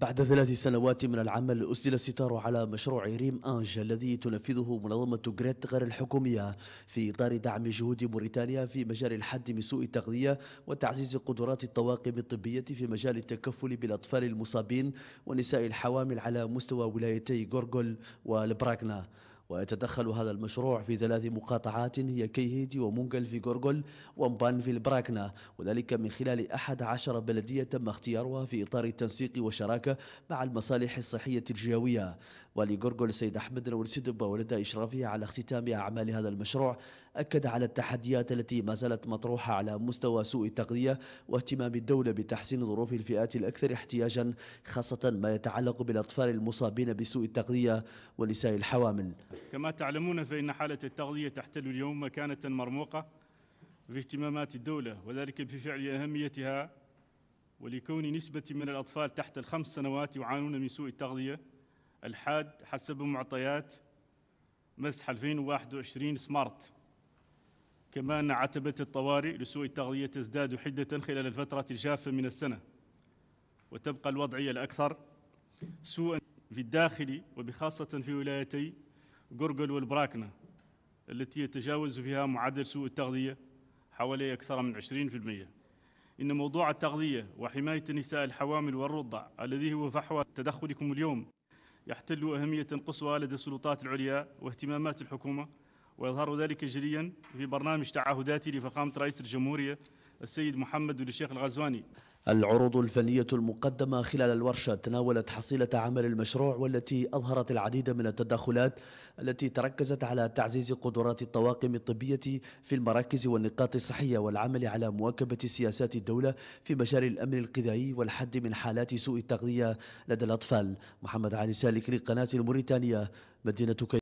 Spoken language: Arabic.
بعد ثلاث سنوات من العمل أسدل الستار على مشروع ريم أنج الذي تنفذه منظمة غريت غير الحكومية في إطار دعم جهود موريتانيا في مجال الحد من سوء التغذية وتعزيز قدرات الطواقم الطبية في مجال التكفل بالأطفال المصابين ونساء الحوامل على مستوى ولايتي غورغول والبراغنا ويتدخل هذا المشروع في ثلاث مقاطعات هي كيهيدي ومونجل في غورغول ومبان في البراكنا وذلك من خلال أحد عشر بلدية تم اختيارها في إطار التنسيق وشراكة مع المصالح الصحية الجوية ولغورغول سيد أحمد نور ولدى إشرافه على اختتام أعمال هذا المشروع أكد على التحديات التي ما زالت مطروحة على مستوى سوء التغذية واهتمام الدولة بتحسين ظروف الفئات الأكثر احتياجا خاصة ما يتعلق بالأطفال المصابين بسوء التغذية ونساء الحوامل كما تعلمون فإن حالة التغذية تحتل اليوم مكانة مرموقة في اهتمامات الدولة وذلك بفعل أهميتها ولكون نسبة من الأطفال تحت الخمس سنوات يعانون من سوء التغذية الحاد حسب معطيات مسح 2021 سمارت كما أن عتبة الطوارئ لسوء التغذية تزداد حدة خلال الفترة الجافة من السنة وتبقى الوضعية الأكثر سوءا في الداخل وبخاصة في ولايتي قرقل والبراكنة التي يتجاوز فيها معدل سوء التغذية حوالي أكثر من 20% إن موضوع التغذية وحماية النساء الحوامل والرضع الذي هو فحوى تدخلكم اليوم يحتل أهمية قصوى لدى السلطات العليا واهتمامات الحكومة ويظهر ذلك جليا في برنامج تعهداتي لفخامة رئيس الجمهورية السيد محمد بن الشيخ الغزواني العروض الفنية المقدمة خلال الورشة تناولت حصيلة عمل المشروع والتي أظهرت العديد من التدخلات التي تركزت على تعزيز قدرات الطواقم الطبية في المراكز والنقاط الصحية والعمل على مواكبة سياسات الدولة في مجال الأمن الغذائي والحد من حالات سوء التغذية لدى الأطفال محمد علي سالك لقناة الموريتانية مدينة